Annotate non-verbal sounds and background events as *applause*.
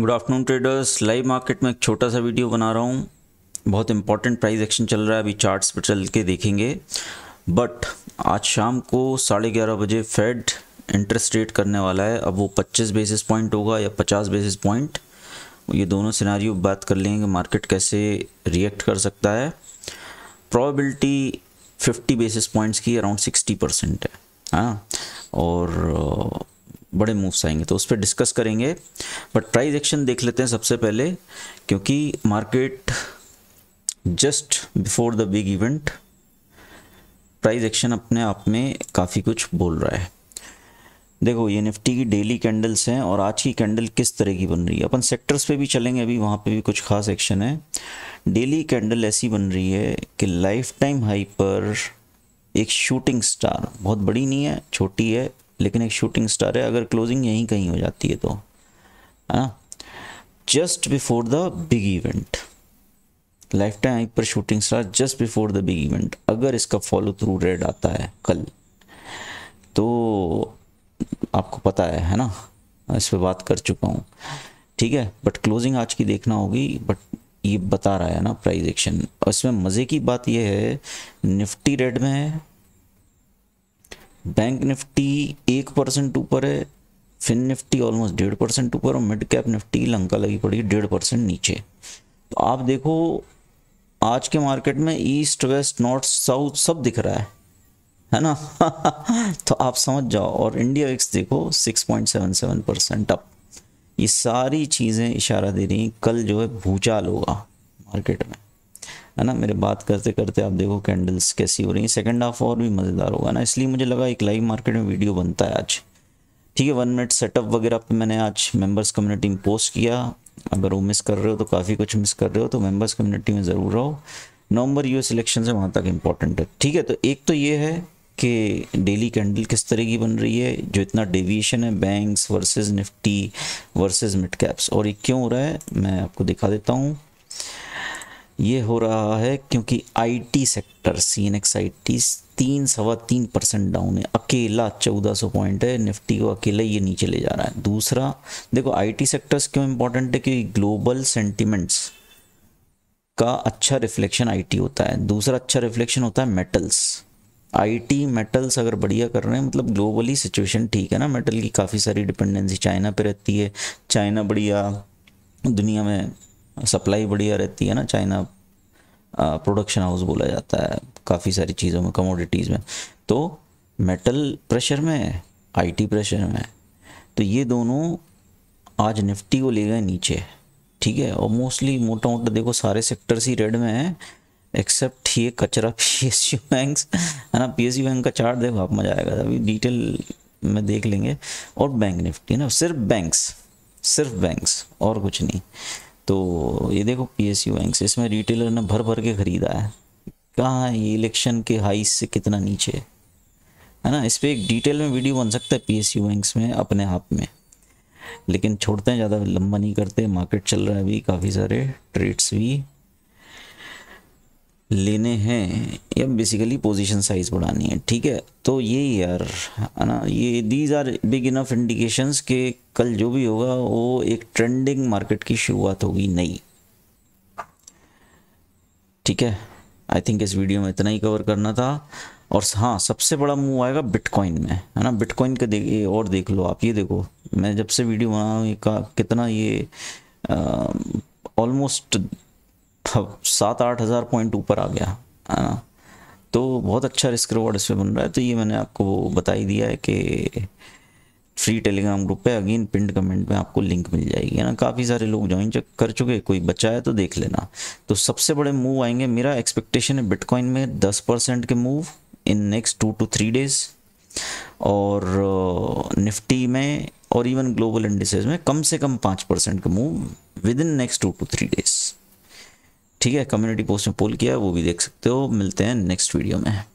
good afternoon traders live market में एक छोटा सा वीडियो बना रहा हूँ बहुत इंपॉर्टेंट प्राइस एक्शन चल रहा है अभी चार्ट्स पर चल के देखेंगे बट आज शाम को साढ़े ग्यारह बजे फेड इंटरेस्ट रेट करने वाला है अब वो 25 बेसिस पॉइंट होगा या 50 बेसिस पॉइंट ये दोनों सिनारी बात कर लेंगे मार्केट कैसे रिएक्ट कर सकता है प्रॉबिलिटी फिफ्टी बेसिस पॉइंट्स की अराउंड सिक्सटी परसेंट है हाँ और बड़े मूव्स आएंगे तो उस पर डिस्कस करेंगे बट प्राइस एक्शन देख लेते हैं सबसे पहले क्योंकि market just before the big event price action अपने आप में काफ़ी कुछ बोल रहा है देखो ये निफ्टी की डेली कैंडल्स हैं और आज की कैंडल किस तरह की बन रही है अपन सेक्टर्स पे भी चलेंगे अभी वहाँ पे भी कुछ खास एक्शन है डेली कैंडल ऐसी बन रही है कि लाइफ टाइम हाई पर एक शूटिंग स्टार बहुत बड़ी नहीं है छोटी है लेकिन एक शूटिंग स्टार है अगर क्लोजिंग यहीं कहीं हो जाती है तो है ना just before the big event lifetime high पर shooting star just before the big event अगर इसका फॉलो थ्रू रेड आता है कल तो आपको पता है है ना इस पर बात कर चुका हूँ ठीक है बट क्लोजिंग आज की देखना होगी बट ये बता रहा है ना प्राइस एक्शन और इसमें मज़े की बात यह है निफ्टी रेड में है बैंक निफ्टी एक परसेंट ऊपर है फिन निफ्टी ऑलमोस्ट डेढ़ परसेंट ऊपर और मिड कैप निफ्टी लंका लगी पड़ी है डेढ़ परसेंट नीचे तो आप देखो आज के मार्केट में ईस्ट वेस्ट नॉर्थ साउथ सब दिख रहा है है ना *laughs* तो आप समझ जाओ और इंडिया एक्स देखो 6.77 परसेंट अप ये सारी चीज़ें इशारा दे रही कल जो है भूचाल होगा मार्केट में है ना मेरे बात करते करते आप देखो कैंडल्स कैसी हो रही हैं सेकेंड हाफ और भी मज़ेदार होगा ना इसलिए मुझे लगा एक लाइव मार्केट में वीडियो बनता है आज ठीक है वन मिनट सेटअप वगैरह पे मैंने आज मेंबर्स कम्युनिटी में पोस्ट किया अगर वो मिस कर रहे हो तो काफ़ी कुछ मिस कर रहे हो तो मेंबर्स कम्युनिटी में ज़रूर रहो नवंबर यूएस इलेक्शन से वहाँ तक इम्पॉर्टेंट है ठीक है तो एक तो ये है कि डेली कैंडल किस तरह की बन रही है जो इतना डेविएशन है banks versus Nifty versus mid caps और ये क्यों हो रहा है मैं आपको दिखा देता हूँ ये हो रहा है क्योंकि IT sector C N X I T तीन सवा तीन परसेंट डाउन है अकेला चौदह सौ पॉइंट है निफ्टी को अकेला ये नीचे ले जा रहा है दूसरा देखो आईटी सेक्टर्स क्यों इंपॉर्टेंट है क्योंकि ग्लोबल सेंटिमेंट्स का अच्छा रिफ्लेक्शन आईटी होता है दूसरा अच्छा रिफ्लेक्शन होता है मेटल्स आईटी मेटल्स अगर बढ़िया कर रहे हैं मतलब ग्लोबली सिचुएशन ठीक है ना मेटल की काफ़ी सारी डिपेंडेंसी चाइना पे रहती है चाइना बढ़िया दुनिया में सप्लाई बढ़िया रहती है ना चाइना प्रोडक्शन हाउस बोला जाता है काफ़ी सारी चीज़ों में कमोडिटीज़ में तो मेटल प्रेशर में है आईटी प्रेशर में है तो ये दोनों आज निफ्टी को ले गए नीचे ठीक है और मोस्टली मोटा मोटा देखो सारे सेक्टर्स ही रेड में हैं एक्सेप्ट ये कचरा पी एस यू बैंक है ना पी एस यू बैंक का चार्ट देखो आप मजा आएगा अभी डिटेल में देख लेंगे और बैंक निफ्टी है ना सिर्फ बैंक्स सिर्फ बैंक्स और कुछ नहीं तो ये देखो पी एस यू बैंक इसमें रिटेलर ने भर भर के ख़रीदा है कहाँ है ये इलेक्शन के हाइस से कितना नीचे है है ना इस पर एक डिटेल में वीडियो बन सकता है पी एस यू बैंक्स में अपने आप में लेकिन छोड़ते हैं ज़्यादा लंबा नहीं करते मार्केट चल रहा है अभी काफ़ी सारे ट्रेड्स भी लेने हैं या बेसिकली पोजीशन साइज बढ़ानी है ठीक है तो ये यार है ना ये these are big enough indications के कल जो भी होगा वो एक ट्रेंडिंग मार्केट की शुरुआत होगी नहीं ठीक है आई थिंक इस वीडियो में इतना ही कवर करना था और हाँ सबसे बड़ा मूव आएगा बिटकॉइन में है ना बिटकॉइन का देख और देख लो आप ये देखो मैं जब से वीडियो बना का कितना ये ऑलमोस्ट सात आठ हज़ार पॉइंट ऊपर आ गया है ना तो बहुत अच्छा रिस्क रिवॉर्ड इसमें बन रहा है तो ये मैंने आपको बता ही दिया है कि फ्री टेलीग्राम ग्रुप पे अगेन पिंड कमेंट में आपको लिंक मिल जाएगी है ना काफ़ी सारे लोग ज्वाइन कर चुके कोई बचा है तो देख लेना तो सबसे बड़े मूव आएंगे मेरा एक्सपेक्टेशन है बिटकॉइन में दस परसेंट के move in next two to three days और निफ्टी में और इवन ग्लोबल इंडिसेज में कम से कम पाँच परसेंट के move within next two to three days ठीक है कम्युनिटी पोस्ट में पोल किया वो भी देख सकते हो मिलते हैं नेक्स्ट वीडियो में